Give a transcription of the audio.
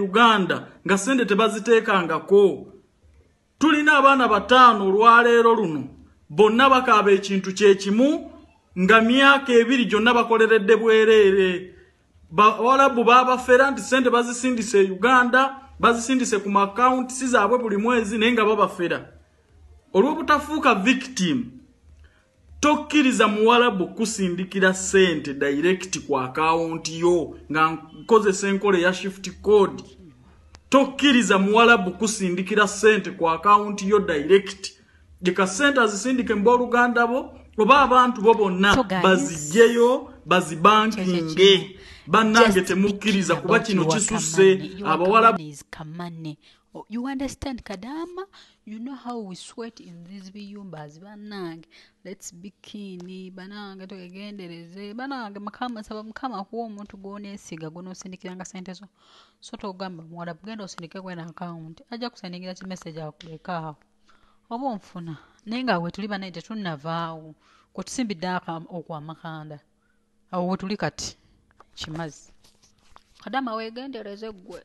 uganda nga sente tebaziteekangako tulina abaana bataano olwaleero luno bonna bakaaba ekintu kyekimu nga myaka ebiri gyonna bakoleredde bwereere bawalabu baabafera nti sente bazisindise e uganda bazisindise ku maakawuntisi zaabwe buli mwezi naye nga babafera olw'obutafuuka victimu tokkiriza muwalabu kusindikira sente direct ku akawunti yo nga nkozesa enkola eya shift code tokkiriza muwalabu kusindikira sente ku akawunti yo direct gyekasente azisindike mbaoluganda bo oba abantu bo bonna baziggyeyo bazibankinge bannange temukkiriza kuba kino kisuse abawalabu Oh, you understand kadama you know how we sweat in these biyumbas banange lets bikini banange tokegendereze banange mukama saba mukama kuwa omuntu gwonesiga gwonosindikiranga sente zo so togamba muwala kugenda osindike gwena akawunt ajja kusendingira kimessage akulekaawo oba onfuna naye nga wetuli banaye tetunavaawo kwetusimbidde okwamakanda awo wetuli kati kimazi kadama wegendereze gwe